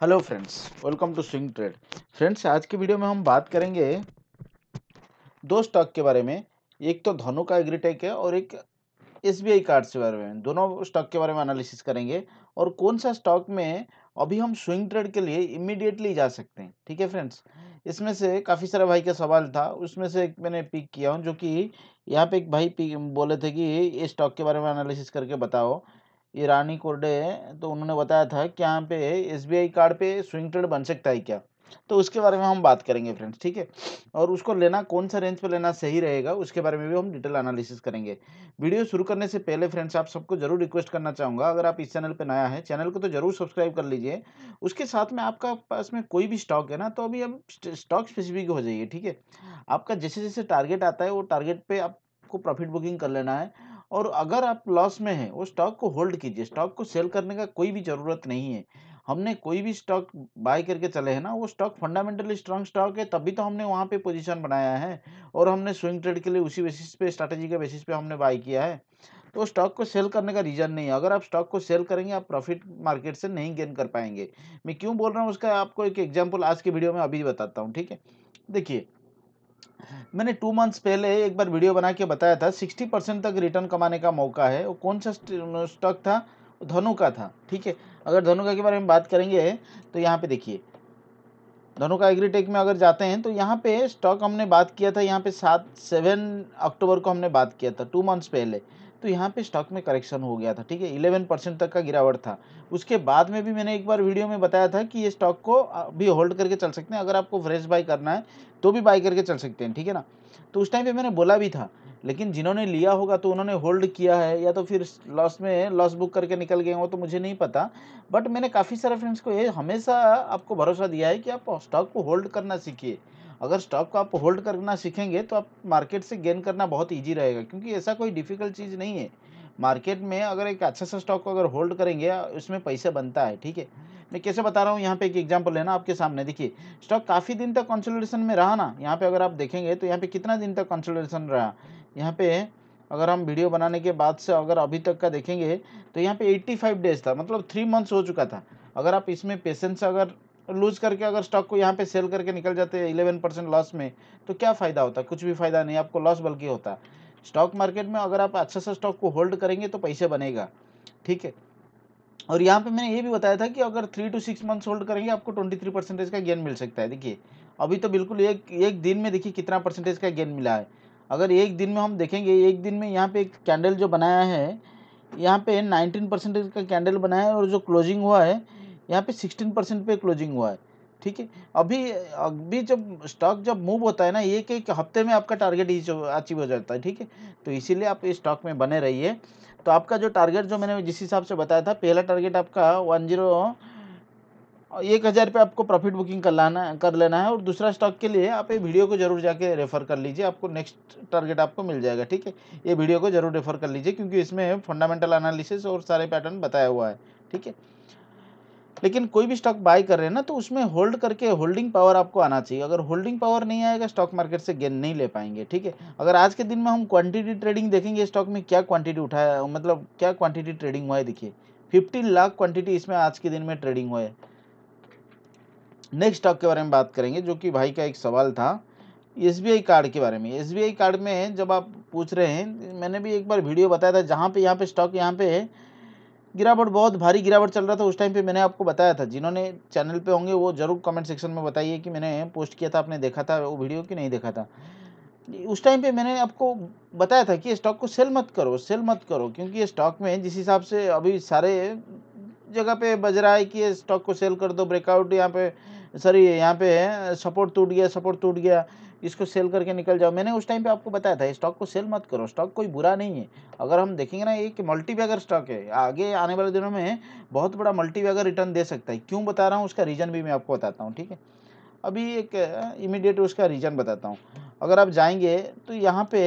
hello friends welcome to swing trade friends आज की video में हम बात करेंगे दो स्टॉक के बारे में एक तो धनु का एग्रीटेक है और एक एस बी आई कार्ड के बारे में दोनों स्टॉक के बारे में एनालिसिस करेंगे और कौन सा स्टॉक में अभी हम स्विंग ट्रेड के लिए इमिडिएटली जा सकते हैं ठीक है फ्रेंड्स इसमें से काफ़ी सारा भाई का सवाल था उसमें से एक मैंने पिक किया हूँ जो कि यहाँ पे एक भाई बोले थे कि ये स्टॉक के बारे में एनालिसिस करके बताओ ईरानी कोर्डे तो उन्होंने बताया था कि यहाँ पे एस कार्ड पे स्विंग ट्रेड बन सकता है क्या तो उसके बारे में हम बात करेंगे फ्रेंड्स ठीक है और उसको लेना कौन सा रेंज पर लेना सही रहेगा उसके बारे में भी हम डिटेल एनालिसिस करेंगे वीडियो शुरू करने से पहले फ्रेंड्स आप सबको जरूर रिक्वेस्ट करना चाहूँगा अगर आप इस चैनल पर नया है चैनल को तो जरूर सब्सक्राइब कर लीजिए उसके साथ में आपका पास में कोई भी स्टॉक है ना तो अभी अब स्टॉक स्पेसिफिक हो जाइए ठीक है आपका जैसे जैसे टारगेट आता है वो टारगेट पर आपको प्रॉफिट बुकिंग कर लेना है और अगर आप लॉस में हैं वो स्टॉक को होल्ड कीजिए स्टॉक को सेल करने का कोई भी ज़रूरत नहीं है हमने कोई भी स्टॉक बाय करके चले हैं ना वो स्टॉक फंडामेंटली स्ट्रांग स्टॉक है तभी तो हमने वहाँ पे पोजीशन बनाया है और हमने स्विंग ट्रेड के लिए उसी बेसिस पे स्ट्रैटेजी के बेसिस पे हमने बाय किया है तो स्टॉक को सेल करने का रीज़न नहीं है अगर आप स्टॉक को सेल करेंगे आप प्रॉफिट मार्केट से नहीं गेन कर पाएंगे मैं क्यों बोल रहा हूँ उसका आपको एक एग्जाम्पल आज के वीडियो में अभी बताता हूँ ठीक है देखिए मैंने टू मंथ्स पहले एक बार वीडियो बना के बताया था सिक्सटी परसेंट तक रिटर्न कमाने का मौका है वो कौन सा स्टॉक था धनु का था ठीक है अगर धनु का के बारे में बात करेंगे तो यहाँ पे देखिए धनु का एग्रीटेक में अगर जाते हैं तो यहाँ पे स्टॉक हमने बात किया था यहाँ पे सात सेवन अक्टूबर को हमने बात किया था टू मंथ्स पहले तो यहाँ पे स्टॉक में करेक्शन हो गया था ठीक है इलेवन परसेंट तक का गिरावट था उसके बाद में भी मैंने एक बार वीडियो में बताया था कि ये स्टॉक को भी होल्ड करके चल सकते हैं अगर आपको फ्रेश बाई करना है तो भी बाई करके चल सकते हैं ठीक है ना तो उस टाइम पर मैंने बोला भी था लेकिन जिन्होंने लिया होगा तो उन्होंने होल्ड किया है या तो फिर लॉस में लॉस बुक करके निकल गए हो तो मुझे नहीं पता बट मैंने काफ़ी सारे फ्रेंड्स को ये हमेशा आपको भरोसा दिया है कि आप स्टॉक को होल्ड करना सीखिए अगर स्टॉक को आप होल्ड करना सीखेंगे तो आप मार्केट से गेन करना बहुत ईजी रहेगा क्योंकि ऐसा कोई डिफ़िकल्ट चीज़ नहीं है मार्केट में अगर एक अच्छा सा स्टॉक को अगर होल्ड करेंगे उसमें पैसे बनता है ठीक है मैं कैसे बता रहा हूँ यहाँ पे एक एग्जांपल लेना आपके सामने देखिए स्टॉक काफ़ी दिन तक कंसोलिडेशन में रहा ना यहाँ पे अगर आप देखेंगे तो यहाँ पे कितना दिन तक कंसोलिडेशन रहा यहाँ पे अगर हम वीडियो बनाने के बाद से अगर अभी तक का देखेंगे तो यहाँ पे 85 डेज था मतलब थ्री मंथ्स हो चुका था अगर आप इसमें पेशेंस अगर लूज़ करके अगर स्टॉक को यहाँ पे सेल करके निकल जाते इलेवन परसेंट लॉस में तो क्या फ़ायदा होता कुछ भी फ़ायदा नहीं आपको लॉस बल्कि होता स्टॉक मार्केट में अगर आप अच्छा सा स्टॉक को होल्ड करेंगे तो पैसे बनेगा ठीक है और यहाँ पे मैंने ये भी बताया था कि अगर three to six months hold करेंगे आपको ट्वेंटी थ्री परसेंटेज का गेन मिल सकता है देखिए अभी तो बिल्कुल एक एक दिन में देखिए कितना परसेंटेज का गेन मिला है अगर एक दिन में हम देखेंगे एक दिन में यहाँ पे एक कैंडल जो बनाया है यहाँ पे नाइनटीन परसेंटेज का कैंडल बनाया है और जो क्लोजिंग हुआ है यहाँ पे 16 परसेंट पे क्लोजिंग हुआ है ठीक है अभी अभी जब स्टॉक जब मूव होता है ना ये कि हफ्ते में आपका टारगेट अचीव हो जाता है ठीक है तो इसीलिए आप इस स्टॉक में बने रहिए तो आपका जो टारगेट जो मैंने जिस हिसाब से बताया था पहला टारगेट आपका वन जीरो एक हज़ार पे आपको प्रॉफिट बुकिंग कर लाना कर लेना है और दूसरा स्टॉक के लिए आप ये वीडियो को जरूर जाके रेफर कर लीजिए आपको नेक्स्ट टारगेट आपको मिल जाएगा ठीक है ये वीडियो को जरूर रेफर कर लीजिए क्योंकि इसमें फंडामेंटल एनालिसिस और सारे पैटर्न बताया हुआ है ठीक है लेकिन कोई भी स्टॉक बाय कर रहे हैं ना तो उसमें होल्ड करके होल्डिंग पावर आपको आना चाहिए अगर होल्डिंग पावर नहीं आएगा स्टॉक मार्केट से गेन नहीं ले पाएंगे ठीक है अगर आज के दिन में हम क्वांटिटी ट्रेडिंग देखेंगे स्टॉक में क्या क्वांटिटी उठाया मतलब क्या क्वांटिटी ट्रेडिंग हुआ है देखिए फिफ्टीन लाख क्वांटिटी इसमें आज के दिन में ट्रेडिंग हुआ है नेक्स्ट स्टॉक के बारे में बात करेंगे जो कि भाई का एक सवाल था एस कार्ड के बारे में एस कार्ड में जब आप पूछ रहे हैं मैंने भी एक बार वीडियो बताया था जहाँ पे यहाँ पे स्टॉक यहाँ पे गिरावट बहुत भारी गिरावट चल रहा था उस टाइम पे मैंने आपको बताया था जिन्होंने चैनल पे होंगे वो ज़रूर कमेंट सेक्शन में बताइए कि मैंने पोस्ट किया था आपने देखा था वो वीडियो कि नहीं देखा था उस टाइम पे मैंने आपको बताया था कि स्टॉक को सेल मत करो सेल मत करो क्योंकि ये स्टॉक में जिस हिसाब से अभी सारे जगह पे बज रहा है कि स्टॉक को सेल कर दो ब्रेकआउट यहाँ पे सॉरी यहाँ पे सपोर्ट टूट गया सपोर्ट टूट गया इसको सेल करके निकल जाओ मैंने उस टाइम पे आपको बताया था स्टॉक को सेल मत करो स्टॉक कोई बुरा नहीं है अगर हम देखेंगे ना एक मल्टी बैगर स्टॉक है आगे आने वाले दिनों में बहुत बड़ा मल्टी बैगर रिटर्न दे सकता है क्यों बता रहा हूँ उसका रीज़न भी मैं आपको बताता हूँ ठीक है अभी एक इमीडिएट उसका रीज़न बताता हूँ अगर आप जाएंगे तो यहाँ पे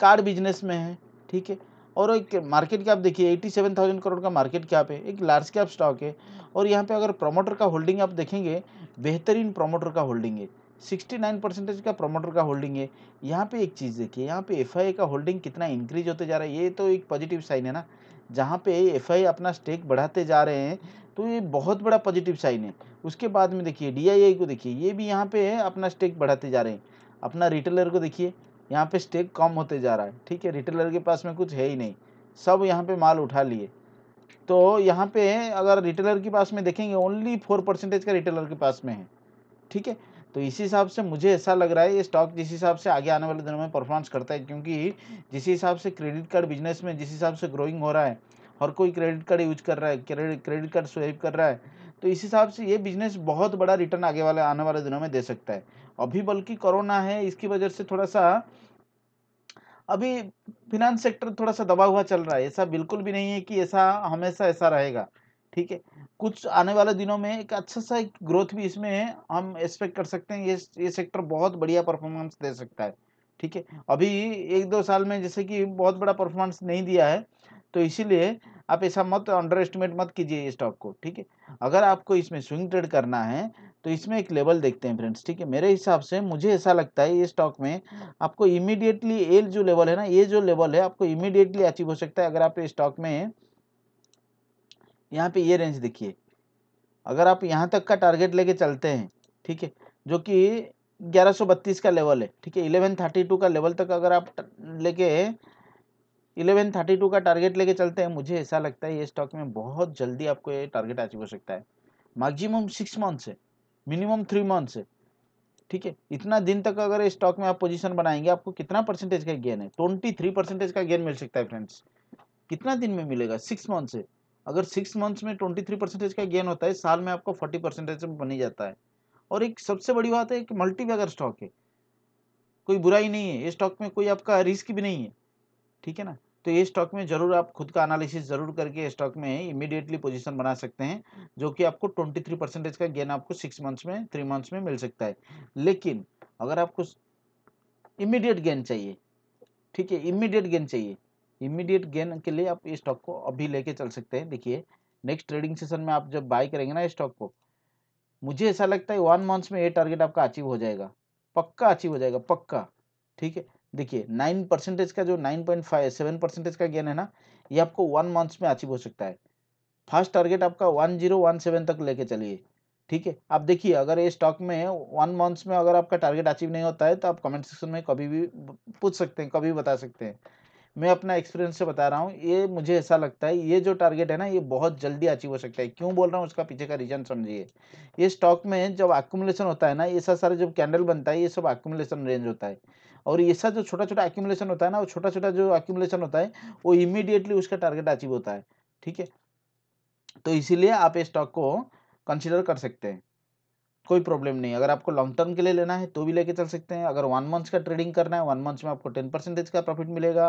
कार बिजनेस में है ठीक है और एक मार्केट कैप देखिए एटी सेवन थाउजेंड करोड़ का मार्केट कैप है एक लार्ज कैप स्टॉक है और यहाँ पे अगर प्रोमोटर का होल्डिंग आप देखेंगे बेहतरीन प्रोमोटर का होल्डिंग है 69 परसेंटेज का प्रमोटर का होल्डिंग है यहाँ पे एक चीज़ देखिए यहाँ पे एफ का होल्डिंग कितना इंक्रीज होते जा रहा है ये तो एक पॉजिटिव साइन है ना जहाँ पे एफ अपना स्टेक बढ़ाते जा रहे हैं तो ये बहुत बड़ा पॉजिटिव साइन है उसके बाद में देखिए डी को देखिए ये भी यहाँ पे है अपना स्टेक बढ़ाते जा रहे हैं अपना रिटेलर को देखिए यहाँ पे स्टेक कम होते जा रहा है ठीक है रिटेलर के पास में कुछ है ही नहीं सब यहाँ पे माल उठा लिए तो यहाँ पे अगर रिटेलर के पास में देखेंगे ओनली फोर परसेंटेज का रिटेलर के पास में है ठीक है तो इसी हिसाब से मुझे ऐसा लग रहा है ये स्टॉक जिस हिसाब से आगे आने वाले दिनों में परफॉर्मेंस करता है क्योंकि जिस हिसाब से क्रेडिट कार्ड बिजनेस में जिस हिसाब से ग्रोइंग हो रहा है हर कोई क्रेडिट कार्ड यूज कर रहा है क्रेडिट कार्ड स्वेप कर रहा है तो इस हिसाब से ये बिजनेस बहुत बड़ा रिटर्न आगे वाले आने वाले दिनों में दे सकता है अभी बल्कि कोरोना है इसकी वजह से थोड़ा सा अभी फिनांस सेक्टर थोड़ा सा दबा हुआ चल रहा है ऐसा बिल्कुल भी नहीं है कि ऐसा हमेशा ऐसा रहेगा ठीक है कुछ आने वाले दिनों में एक अच्छा सा एक ग्रोथ भी इसमें है हम एक्सपेक्ट कर सकते हैं ये ये सेक्टर बहुत बढ़िया परफॉर्मेंस दे सकता है ठीक है अभी एक दो साल में जैसे कि बहुत बड़ा परफॉर्मेंस नहीं दिया है तो इसीलिए आप ऐसा मत अंडर एस्टिमेट मत कीजिए स्टॉक को ठीक है अगर आपको इसमें स्विंग ट्रेड करना है तो इसमें एक लेवल देखते हैं फ्रेंड्स ठीक है मेरे हिसाब से मुझे ऐसा लगता है ये स्टॉक में आपको इमीडिएटली ये जो लेवल है ना ये जो लेवल है आपको इमीडिएटली अचीव हो सकता है अगर आप स्टॉक में यहाँ पे ये रेंज देखिए अगर आप यहाँ तक का टारगेट लेके चलते हैं ठीक है जो कि 1132 का लेवल है ठीक है 1132 का लेवल तक अगर आप लेके 1132 का टारगेट लेके चलते हैं मुझे ऐसा लगता है ये स्टॉक में बहुत जल्दी आपको ये टारगेट अचीव हो सकता है मैक्सिमम सिक्स मंथ्स है मिनिमम थ्री मंथ्स है ठीक है इतना दिन तक अगर इस स्टॉक में आप पोजीशन बनाएंगे आपको कितना परसेंटेज का गेन है ट्वेंटी थ्री परसेंटेज का गेन मिल सकता है फ्रेंड्स कितना दिन में मिलेगा सिक्स मंथ से अगर सिक्स मंथ्स में ट्वेंटी थ्री परसेंटेज का गेन होता है साल में आपको फोर्टी परसेंटेज बनी जाता है और एक सबसे बड़ी बात है कि मल्टी वैगर स्टॉक है कोई बुराई नहीं है ये स्टॉक में कोई आपका रिस्क भी नहीं है ठीक है ना तो ये स्टॉक में ज़रूर आप खुद का एनालिसिस ज़रूर करके स्टॉक में इमिडिएटली पोजिशन बना सकते हैं जो कि आपको ट्वेंटी परसेंटेज का गेन आपको सिक्स मंथ्स में थ्री मंथ्स में मिल सकता है लेकिन अगर आपको इमिडिएट गेन चाहिए ठीक है इमीडिएट गेन चाहिए इमीडिएट गेन के लिए आप इस स्टॉक को अभी लेके चल सकते हैं देखिए नेक्स्ट ट्रेडिंग सेशन में आप जब बाई करेंगे ना स्टॉक को मुझे ऐसा लगता है वन मंथ्स में ये टारगेट आपका अचीव हो जाएगा पक्का अचीव हो जाएगा पक्का ठीक है देखिए नाइन परसेंटेज का जो nine point five seven percentage का गेन है ना ये आपको वन मंथ्स में अचीव हो सकता है फर्स्ट टारगेट आपका वन जीरो वन सेवन तक लेके चलिए ठीक है आप देखिए अगर ये स्टॉक में वन मंथ्स में अगर आपका टारगेट अचीव नहीं होता है तो आप कमेंट सेक्शन में कभी भी पूछ सकते हैं कभी बता सकते हैं मैं अपना एक्सपीरियंस से बता रहा हूँ ये मुझे ऐसा लगता है ये जो टारगेट है ना ये बहुत जल्दी अचीव हो सकता है क्यों बोल रहा हूँ उसका पीछे का रीजन समझिए ये स्टॉक में जब एक्यूमुलेशन होता है ना ये सारे जब कैंडल बनता है ये सब एक्यूमुलेशन रेंज होता है और ये सब जो छोटा छोटा एक्यूमुलेशन होता है ना वो छोटा छोटा जो एक्यूमुलेशन होता है वो इमीडिएटली उसका टारगेट अचीव होता है ठीक है तो इसीलिए आप इस स्टॉक को कंसिडर कर सकते हैं कोई प्रॉब्लम नहीं अगर आपको लॉन्ग टर्म के लिए लेना है तो भी लेके चल सकते हैं अगर वन मंथ्स का ट्रेडिंग करना है वन मंथ्स में आपको टेन परसेंटेज का प्रॉफिट मिलेगा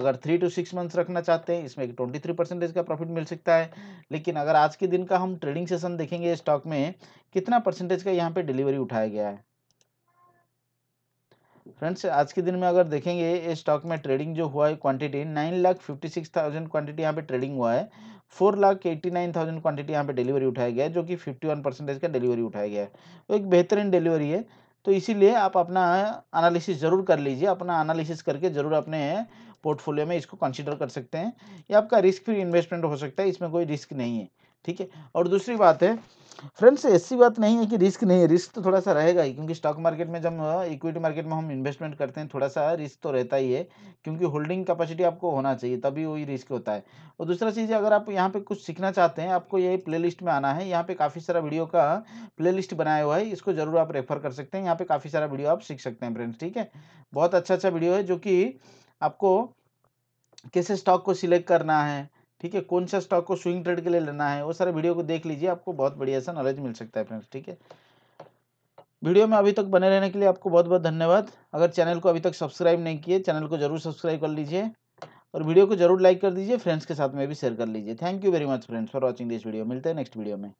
अगर थ्री टू सिक्स मंथ्स रखना चाहते हैं इसमें ट्वेंटी थ्री परसेंटेज का प्रॉफिट मिल सकता है लेकिन अगर आज के दिन का हम ट्रेडिंग सेशन देखेंगे स्टॉक में कितना परसेंटेज का यहाँ पर डिलीवरी उठाया गया है फ्रेंड्स आज के दिन में अगर देखेंगे इस स्टॉक में ट्रेडिंग जो हुआ है quantity nine lakh fifty six thousand quantity यहाँ पे ट्रेडिंग हुआ है four lakh eighty nine thousand quantity यहाँ पे डिलीवरी उठाया गया है जो कि फिफ्टी वन परसेंटेज का डिलीवरी उठाया गया है वो तो एक बेहतरीन डिलीवरी है तो इसीलिए आप अपना एनालिसिस ज़रूर कर लीजिए अपना एनालिसिस करके ज़रूर अपने पोर्टफोलियो में इसको कंसिडर कर सकते हैं ये आपका रिस्क फ्री इन्वेस्टमेंट हो सकता है इसमें कोई रिस्क नहीं है ठीक है और दूसरी बात है फ्रेंड्स ऐसी बात नहीं है कि रिस्क नहीं है रिस्क तो थोड़ा सा रहेगा ही क्योंकि स्टॉक मार्केट में जब इक्विटी मार्केट में हम इन्वेस्टमेंट करते हैं थोड़ा सा रिस्क तो रहता ही है क्योंकि होल्डिंग कैपेसिटी आपको होना चाहिए तभी वही रिस्क होता है और दूसरा चीज़ अगर आप यहाँ पे कुछ सीखना चाहते हैं आपको ये प्ले में आना है यहाँ पे काफ़ी सारा वीडियो का प्ले बनाया हुआ है इसको ज़रूर आप रेफर कर सकते हैं यहाँ पे काफ़ी सारा वीडियो आप सीख सकते हैं फ्रेंड्स ठीक है बहुत अच्छा अच्छा वीडियो है जो कि आपको कैसे स्टॉक को सिलेक्ट करना है ठीक है कौन सा स्टॉक को स्विंग ट्रेड के लिए लेना है वो सारे वीडियो को देख लीजिए आपको बहुत बढ़िया सा नॉलेज मिल सकता है फ्रेंड्स ठीक है वीडियो में अभी तक बने रहने के लिए आपको बहुत बहुत धन्यवाद अगर चैनल को अभी तक सब्सक्राइब नहीं किए चैनल को जरूर सब्सक्राइब कर लीजिए और वीडियो को जरूर लाइक कर दीजिए फ्रेंड्स के साथ में भी शेयर कर लीजिए thank you very much friends for watching this video मिलते हैं नेक्स्ट वीडियो में